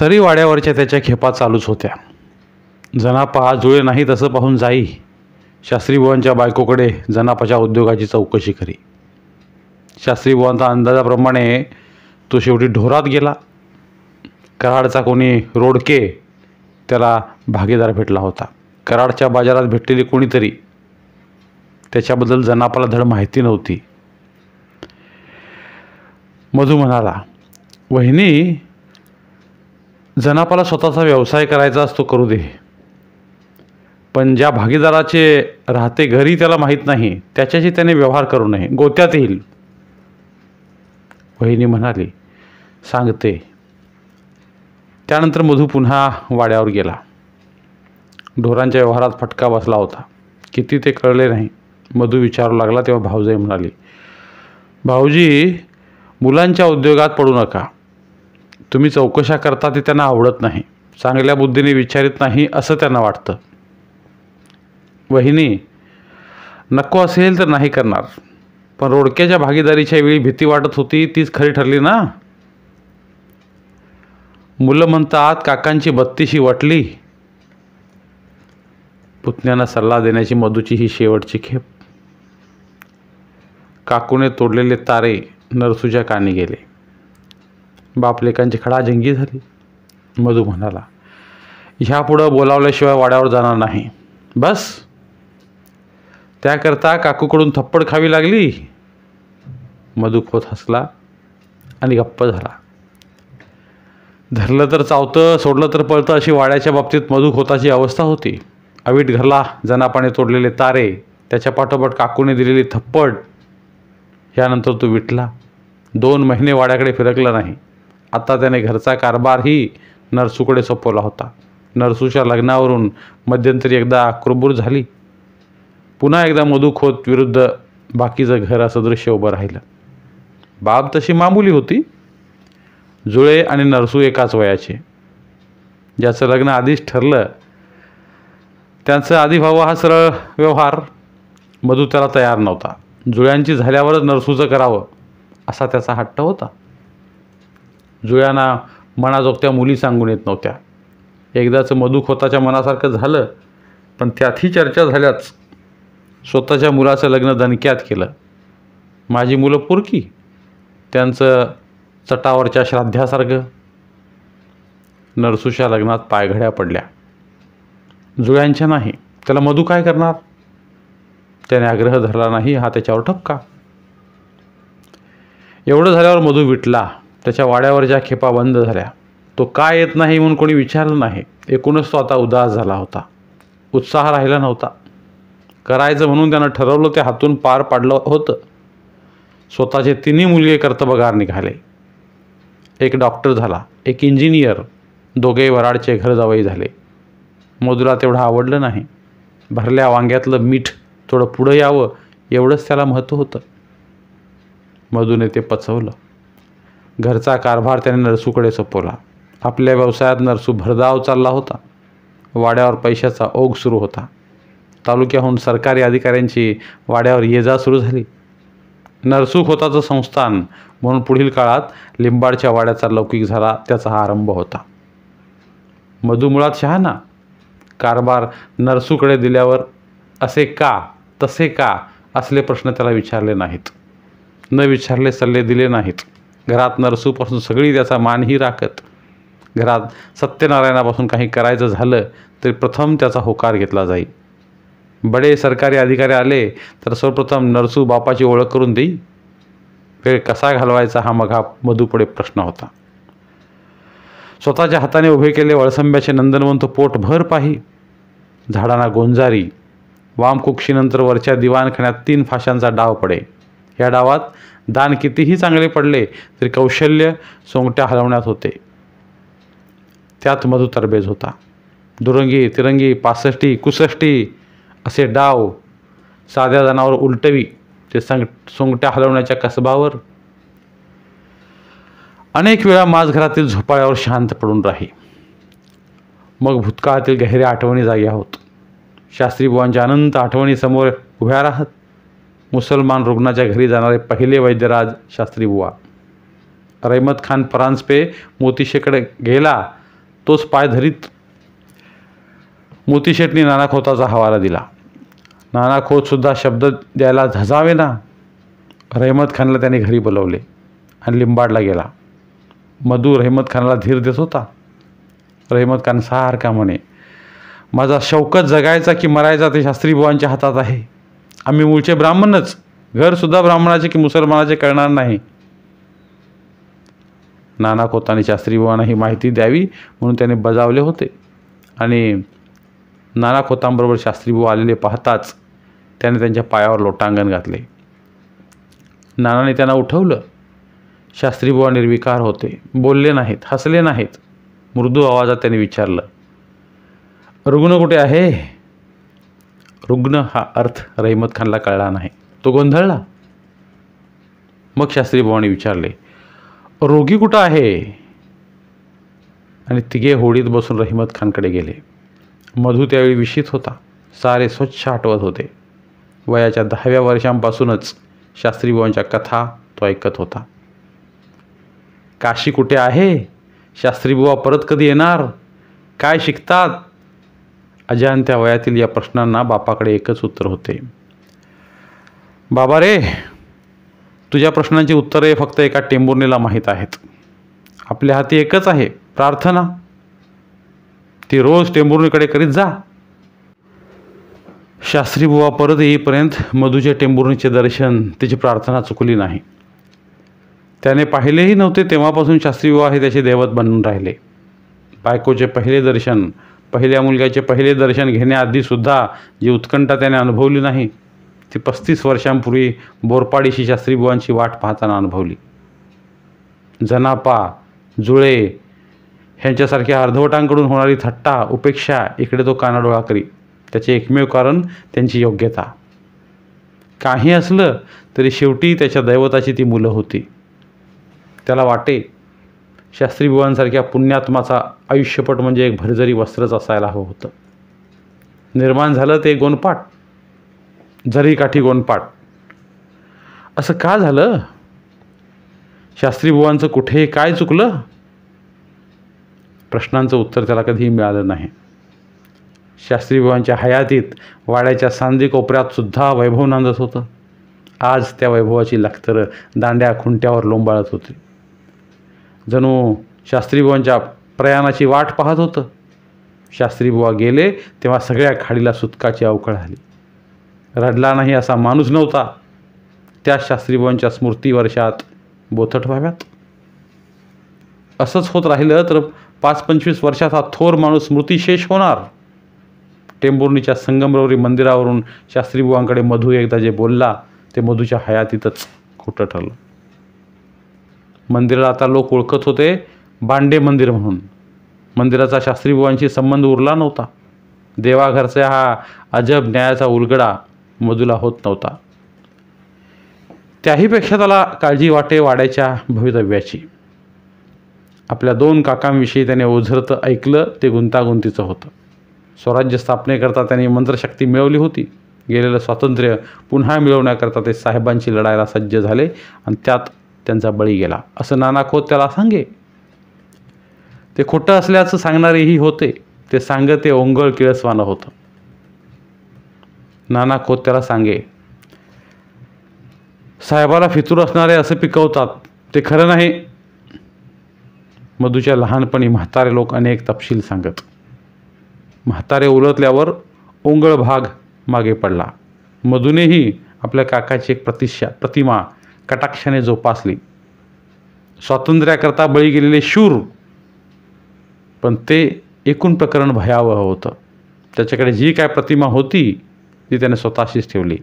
तरी वाड्यावरच्या त्याच्या खेपा चालूच होत्या जनापा जुळे नाही तसं पाहून जाई शास्त्रीभुवनच्या बायकोकडे जनापाच्या उद्योगाची चौकशी करी बुवांचा अंदाजाप्रमाणे तो शेवटी ढोरात गेला कराडचा कोणी रोडके त्याला भागीदार भेटला होता कराडच्या बाजारात भेटलेली कोणीतरी त्याच्याबद्दल जनापाला धड माहिती नव्हती मधू म्हणाला वहिनी जनापाला स्वतःचा व्यवसाय करायचा असतो करू दे पण ज्या भागीदाराचे राहते घरी त्याला माहीत नाही त्याच्याशी त्याने व्यवहार करू नये गोत्यात येईल वहिनी म्हणाली सांगते त्यानंतर मधू पुन्हा वाड्यावर गेला ढोरांच्या व्यवहारात फटका बसला होता किती ते कळले नाही मधू विचारू लागला तेव्हा भाऊजाई म्हणाली भाऊजी मुलांच्या उद्योगात पडू नका तुम्ही चौकशा करता ते त्यांना आवडत नाही चांगल्या बुद्धीने विचारित नाही असं त्यांना वाटतं वहिनी नको असेल तर नाही करणार पण रोडक्याच्या भागीदारीच्या वेळी भीती वाटत होती तीच खरी ठरली ना मुलं म्हणतात काकांची बत्तीशी वाटली पुतण्यांना सल्ला देण्याची मधूची ही शेवटची खेप काकूने तोडलेले तारे नरसूच्या कानी गेले बापलेकांची खडाजंगी झाली मधू म्हणाला ह्यापुढं बोलावल्याशिवाय वाड्यावर जाणार नाही बस त्याकरता काकूकडून थप्पड खावी लागली मधू खोत हसला आणि गप्प झाला धरलं तर चावतं सोडलं तर पळतं अशी वाड्याच्या बाबतीत मधू खोताची अवस्था होती अवीट घरला जनापाने तोडलेले तारे त्याच्या पाठोपाठ काकूने दिलेली थप्पड यानंतर तो विटला दोन महिने वाड्याकडे फिरकला नाही आता त्याने घरचा कारभारही नरसूकडे सोपवला होता नरसूच्या लग्नावरून मध्यंतरी एकदा क्रुबूर झाली पुन्हा एकदा मधुखोत विरुद्ध बाकीचं घर असं दृश्य उभं राहिलं बाब तशी मामुली होती जुळे आणि नरसू एकाच वयाचे ज्याचं लग्न आधीच ठरलं त्यांचं आधी हा सरळ व्यवहार मधू त्याला तयार नव्हता जुळ्यांची झाल्यावरच नरसूचं करावं असा त्याचा हट्ट होता जुळ्यांना मनाजोगत्या मुली सांगून येत नव्हत्या एकदाचं मधू खोताच्या मनासारखं झालं पण त्यातही चर्चा झाल्याच स्वतःच्या मुलाचं लग्न दणक्यात केलं माझी मुलं पुरकी त्यांचं चटावरच्या श्राद्ध्यासारखं नरसूच्या लग्नात पायघड्या पडल्या जुळ्यांच्या नाही त्याला मधू काय करणार त्याने आग्रह धरला नाही हा त्याच्यावर ठपका एवढं झाल्यावर मधू विटला त्याच्या वाड्यावर ज्या खेपा बंद झाल्या तो का येत नाही म्हणून कोणी विचारलं नाही एकूणच तो आता उदास झाला होता उत्साह राहिला नव्हता करायचं म्हणून त्यानं ठरवलं ते हातून पार पाडलं होतं स्वतःचे तिन्ही मुलगे कर्तबगार निघाले एक डॉक्टर झाला एक इंजिनियर दोघे वराडचे घरजावई झाले मधुरा तेवढं आवडलं नाही भरल्या वांग्यातलं मीठ थोडं पुढं यावं एवढंच त्याला महत्त्व होतं मधूने ते पचवलं घरचा कारभार त्याने नरसूकडे सोपवला आपल्या व्यवसायात नरसू भरधाव चालला होता वाड्यावर पैशाचा ओघ सुरू होता तालुक्याहून सरकारी अधिकाऱ्यांची वाड्यावर ये जा सुरू झाली नरसू खोताचं संस्थान म्हणून पुढील काळात लिंबाडच्या वाड्याचा लौकिक झाला त्याचा हा आरंभ होता मधुमुळात शहाणा कारभार नरसूकडे दिल्यावर असे का तसे का असले प्रश्न त्याला विचारले नाहीत न विचारले सल्ले दिले नाहीत घरात नरसूपासून सगळी त्याचा मानही राखत घरात सत्यनारायणापासून काही करायचं झालं तरी प्रथम त्याचा होकार घेतला जाई बडे सरकारी अधिकारी आले तर सर्वप्रथम नरसू बापाची ओळख करून देई वेळ कसा घालवायचा हा मग हा प्रश्न होता स्वतःच्या हाताने उभे केले वळसंब्याचे नंदनवंत पोट भर पाही झाडांना गोंजारी वामकुक्षीनंतर वरच्या दिवाणखाण्यात तीन फाशांचा डाव पडे या डावात दान कितीही चांगले पडले तरी कौशल्य सोंगट्या हलवण्यात होते त्यात मधु तरबेज होता दुरंगी तिरंगी पासष्टी कुसष्टी असे डाव साध्या जनावर उलटवी ते संग सोंगट्या हलवण्याच्या कसबावर अनेक वेळा माझघरातील झोपाळ्यावर शांत पडून राही मग भूतकाळातील गहिऱ्या आठवणी जागी होत शास्त्री बुवांच्या अनंत आठवणीसमोर उभ्या राहत मुसलमान रुग्णाच्या घरी जाणारे पहिले वैद्यराज शास्त्री बुवा रहमत खान परांजपे मोतीशेकडे गेला तोच पाय धरीत मोतीशेटने नाना खोताचा हवाला दिला नाना खोतसुद्धा शब्द द्यायला झजावे ना रहमत खानला त्याने घरी बोलवले आणि लिंबाडला गेला मधू रहमत खानला धीर देत होता रहमत खान सारखा म्हणे माझा शौकत जगायचा की मरायचा ते शास्त्री बुवांच्या हातात आहे आम्ही मूळचे ब्राह्मणच घरसुद्धा ब्राह्मणाचे की मुसलमानाचे करणार नाही नाना खोताने बुवांना ही माहिती द्यावी म्हणून त्याने बजावले होते आणि नाना खोतांबरोबर बुवा आलेले पाहताच त्याने त्यांच्या पायावर लोटांगण घातले नानाने त्यांना उठवलं बुवा निर्विकार होते बोलले नाहीत हसले नाहीत मृदू आवाजात त्याने विचारलं रुग्ण कुठे आहे रुग्ण हा अर्थ रहिमत खानला कळला नाही तो गोंधळला मग शास्त्री भावाने विचारले रोगी कुठं आहे आणि तिघे होडीत बसून रहिमत खानकडे गेले मधू त्यावेळी विषित होता सारे स्वच्छ आठवत होते वयाच्या दहाव्या वर्षांपासूनच शास्त्रीबाबांच्या कथा तो ऐकत होता काशी कुठे आहे शास्त्रीबुवा परत कधी येणार काय शिकतात अजांत्या वयातील या प्रश्नांना बापाकडे एकच उत्तर होते बाबा रे तुझ्या प्रश्नांची उत्तरे फक्त एका टेंबुर्णीला माहीत आहेत आपल्या हाती एकच आहे प्रार्थना ती रोज टेंबुर्णीकडे करीत जा शास्त्रीबुवा परत येईपर्यंत मधूच्या टेंबुर्णीचे दर्शन तिची प्रार्थना चुकली नाही त्याने पाहिलेही नव्हते तेव्हापासून शास्त्री बुवा हे त्याचे दैवत बनून राहिले बायकोचे पहिले दर्शन पहिल्या मुलग्याचे पहिले दर्शन घेण्याआधीसुद्धा जी उत्कंठा त्याने अनुभवली नाही ती पस्तीस वर्षांपूर्वी बोरपाडीशी शास्त्रीबुवांची वाट पाहताना अनुभवली जनापा जुळे ह्यांच्यासारख्या अर्धवटांकडून होणारी थट्टा उपेक्षा इकडे तो कानाडोळा करी त्याचे एकमेव कारण त्यांची योग्यता काही असलं तरी शेवटी त्याच्या दैवताची ती मुलं होती त्याला वाटे शास्त्री बुवांसारख्या पुण्यात्माचा आयुष्यपट म्हणजे एक भरझरी वस्त्रच असायला हवं होतं निर्माण झालं ते गोंधपाट झरीकाठी काठी असं का झालं शास्त्री बुवांचं कुठे काय चुकलं प्रश्नांचं उत्तर त्याला कधीही मिळालं नाही बुवांच्या हयातीत वाड्याच्या सांदी कोपऱ्यात सुद्धा वैभव नांदत होतं आज त्या वैभवाची लखतरं दांड्या खुंट्यावर लोंबाळत होती जणू शास्त्रीबुवांच्या प्रयाणाची वाट पाहत होतं शास्त्रीबुवा गेले तेव्हा सगळ्या खाडीला सुतकाची अवकळ आली रडला नाही असा माणूस नव्हता त्या शास्त्रीबुवांच्या स्मृती वर्षात बोथट व्हाव्यात असंच होत राहिलं तर पाच पंचवीस वर्षाचा थोर माणूस स्मृतीशेष होणार टेंभुर्णीच्या संगमरवरी मंदिरावरून शास्त्रीबुवांकडे मधू एकदा जे बोलला ते मधूच्या हयातीतच खोटं ठरलं मंदिराला आता लोक ओळखत होते बांडे मंदिर म्हणून मंदिराचा बुवांशी संबंध उरला नव्हता देवाघरचा हा अजब न्यायाचा उलगडा मधुला होत नव्हता त्याहीपेक्षा त्याला काळजी वाटे वाड्याच्या भवितव्याची आपल्या दोन काकांविषयी त्याने ओझरतं ऐकलं ते गुंतागुंतीचं होतं स्वराज्य स्थापनेकरता त्यांनी मंत्रशक्ती मिळवली होती गेलेलं स्वातंत्र्य पुन्हा मिळवण्याकरता ते साहेबांची लढायला सज्ज झाले आणि त्यात त्यांचा बळी गेला असं नाना खोत त्याला सांगे ते खोटं असल्याचं सांगणारेही होते ते सांग ते ओंगळ किळसवानं होतं नाना खोत त्याला सांगे साहेबाला फितूर असणारे असं पिकवतात ते खरं नाही मधूच्या लहानपणी म्हातारे लोक अनेक तपशील सांगत म्हातारे उलटल्यावर ओंगळ भाग मागे पडला मधूनेही आपल्या काकाची एक प्रतिष्ठा प्रतिमा कटाक्षाने जोपासली स्वातंत्र्याकरता बळी गेलेले शूर पण ते एकूण प्रकरण भयावह होतं त्याच्याकडे जी काय प्रतिमा होती ती त्याने स्वतःशीच ठेवली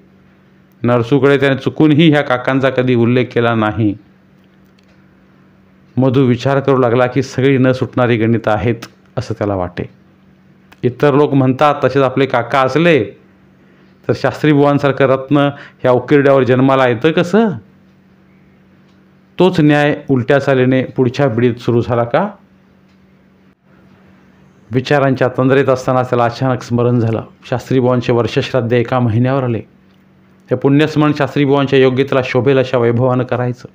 नरसूकडे त्याने चुकूनही ह्या काकांचा कधी उल्लेख केला नाही मधू विचार करू लागला की सगळी न सुटणारी गणित आहेत असं त्याला वाटे इतर लोक म्हणतात तसेच आपले काका असले तर शास्त्री बुवांसारखं रत्न ह्या उकिरड्यावर जन्माला येतं कसं तोच न्याय उलट्या चालीने पुढच्या पिढीत सुरू झाला का विचारांच्या तंद्रेत असताना त्याला अचानक स्मरण झालं बुवांचे वर्षश्राद्ध एका महिन्यावर आले ते पुण्यस्मरण शास्त्रीबुवांच्या योग्यतेला शोभेल अशा वैभवानं करायचं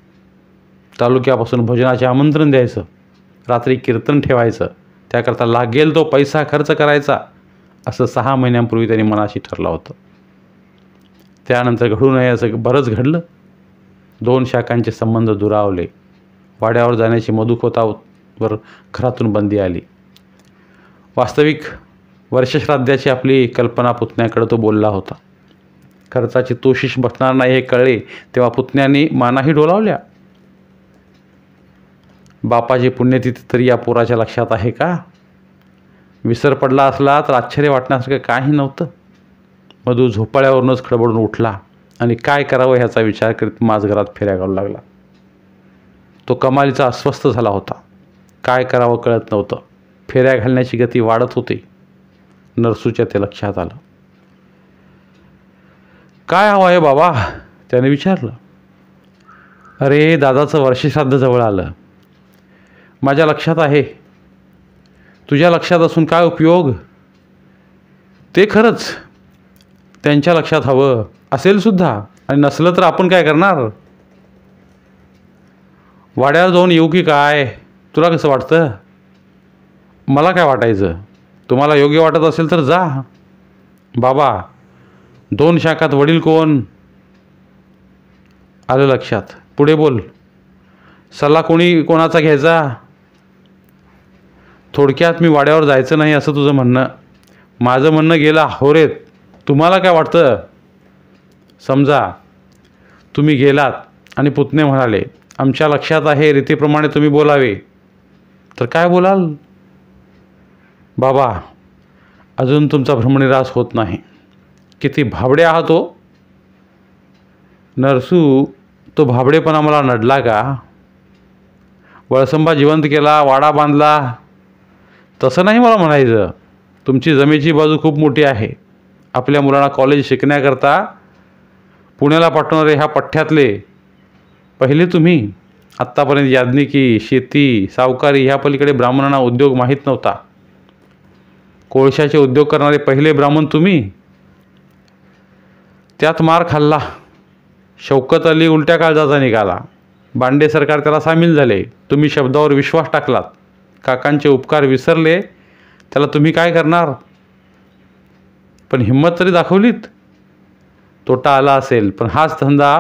तालुक्यापासून भोजनाचे आमंत्रण द्यायचं रात्री कीर्तन ठेवायचं त्याकरता लागेल तो पैसा खर्च करायचा असं सहा महिन्यांपूर्वी त्यांनी मनाशी ठरलं होतं त्यानंतर घडू नये असं बरंच घडलं दोन शाखांचे संबंध दुरावले वाड्यावर जाण्याची मधुकोतावर घरातून बंदी आली वास्तविक वर्षश्राद्धाची आपली कल्पना पुतण्याकडे तो बोलला होता खर्चाची तोशीष बसणार नाही हे कळले तेव्हा पुतण्याने मानाही डोलावल्या बापाची पुण्यतिथी तरी या पुराच्या लक्षात आहे का विसर पडला असला तर आश्चर्य वाटण्यासारखं काही नव्हतं मधू झोपाळ्यावरूनच खडबडून उठला आणि काय करावं ह्याचा विचार करीत घरात फेऱ्या घालू लागला तो कमालीचा अस्वस्थ झाला होता काय करावं कळत नव्हतं फेऱ्या घालण्याची गती वाढत होती नरसूच्या ते लक्षात आलं काय हवं आहे बाबा त्याने विचारलं अरे दादाचं वर्षश्राद्ध जवळ आलं माझ्या लक्षात आहे तुझ्या लक्षात असून काय उपयोग ते खरंच त्यांच्या लक्षात हवं असेल सुद्धा आणि नसलं तर आपण काय करणार वाड्यावर जाऊन येऊ की काय तुला कसं वाटतं मला काय वाटायचं तुम्हाला योग्य वाटत असेल तर जा बाबा दोन शाखात वडील कोण आलं लक्षात पुढे बोल सल्ला कोणी कोणाचा घ्यायचा थोडक्यात मी वाड्यावर जायचं नाही असं तुझं म्हणणं माझं म्हणणं गेलं होरेत तुम्हाला काय वाटतं समजा तुम्ही गेलात आणि पुतणे म्हणाले आमच्या लक्षात आहे रीतीप्रमाणे तुम्ही बोलावे तर काय बोलाल बाबा अजून तुमचा भ्रमणिरास होत नाही किती भाबडे आहात हो. नरसू तो भाबडेपणा मला नडला का वळसंबा जिवंत केला वाडा बांधला तसं नाही मला म्हणायचं तुमची जमेची बाजू खूप मोठी आहे आपल्या मुलांना कॉलेज शिकण्याकरता पुण्याला पाठवणारे ह्या पठ्ठ्यातले पहिले तुम्ही आत्तापर्यंत याज्ञिकी शेती सावकारी ह्या पलीकडे ब्राह्मणांना उद्योग माहीत नव्हता कोळशाचे उद्योग करणारे पहिले ब्राह्मण तुम्ही त्यात मार खाल्ला शौकत अली उलट्या काळजाचा निघाला बांडे सरकार त्याला सामील झाले तुम्ही शब्दावर विश्वास टाकलात काकांचे उपकार विसरले त्याला तुम्ही काय करणार पण हिंमत तरी दाखवलीत तोटा आला असेल पण हाच धंदा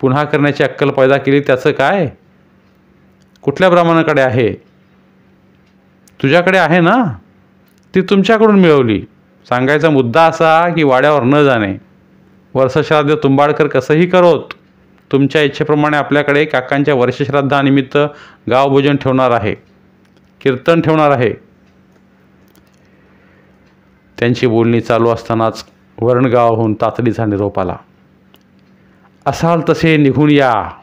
पुन्हा करण्याची अक्कल पैदा केली त्याचं काय कुठल्या प्रमाणाकडे आहे तुझ्याकडे आहे ना ती तुमच्याकडून मिळवली सांगायचा मुद्दा असा की वाड्यावर न जाणे वर्षश्राद्ध तुंबाडकर कसंही करोत तुमच्या इच्छेप्रमाणे आपल्याकडे काकांच्या वर्षश्राद्धानिमित्त गावभोजन ठेवणार आहे कीर्तन ठेवणार आहे त्यांची बोलणी चालू असतानाच वरणगावहून तातडीचा निरोप आला असाल तसे निघून या